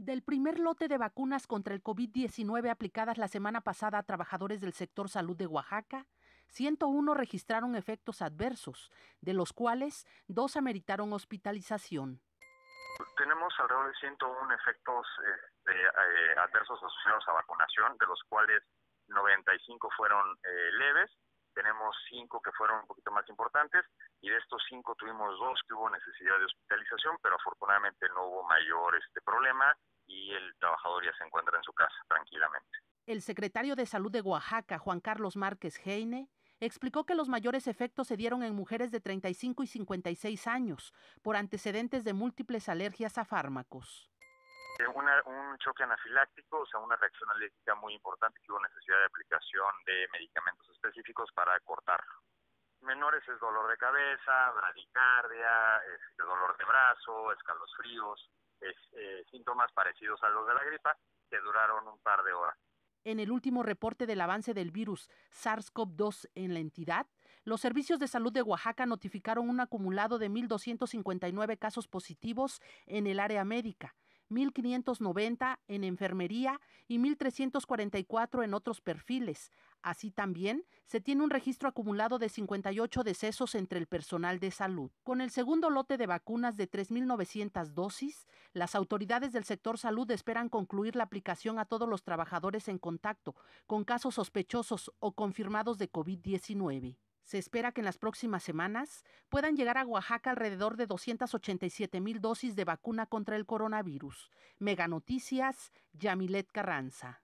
Del primer lote de vacunas contra el COVID-19 aplicadas la semana pasada a trabajadores del sector salud de Oaxaca, 101 registraron efectos adversos, de los cuales dos ameritaron hospitalización. Tenemos alrededor de 101 efectos este, eh, adversos asociados a vacunación, de los cuales 95 fueron eh, leves, tenemos 5 que fueron un poquito más importantes y de estos 5 tuvimos dos que hubo necesidad de hospitalización, pero afortunadamente no hubo mayor este problema y el trabajador ya se encuentra en su casa tranquilamente. El secretario de Salud de Oaxaca, Juan Carlos Márquez Heine, explicó que los mayores efectos se dieron en mujeres de 35 y 56 años por antecedentes de múltiples alergias a fármacos. Eh, un choque anafiláctico, o sea, una reacción alérgica muy importante que hubo necesidad de aplicación de medicamentos específicos para cortarlo. Menores es dolor de cabeza, bradicardia, este, dolor de brazo, escalofríos, eh, síntomas parecidos a los de la gripa que duraron un par de horas. En el último reporte del avance del virus SARS-CoV-2 en la entidad, los servicios de salud de Oaxaca notificaron un acumulado de 1.259 casos positivos en el área médica, 1.590 en enfermería y 1.344 en otros perfiles. Así también, se tiene un registro acumulado de 58 decesos entre el personal de salud. Con el segundo lote de vacunas de 3.900 dosis, las autoridades del sector salud esperan concluir la aplicación a todos los trabajadores en contacto con casos sospechosos o confirmados de COVID-19. Se espera que en las próximas semanas puedan llegar a Oaxaca alrededor de 287 mil dosis de vacuna contra el coronavirus. Mega Noticias, Yamilet Carranza.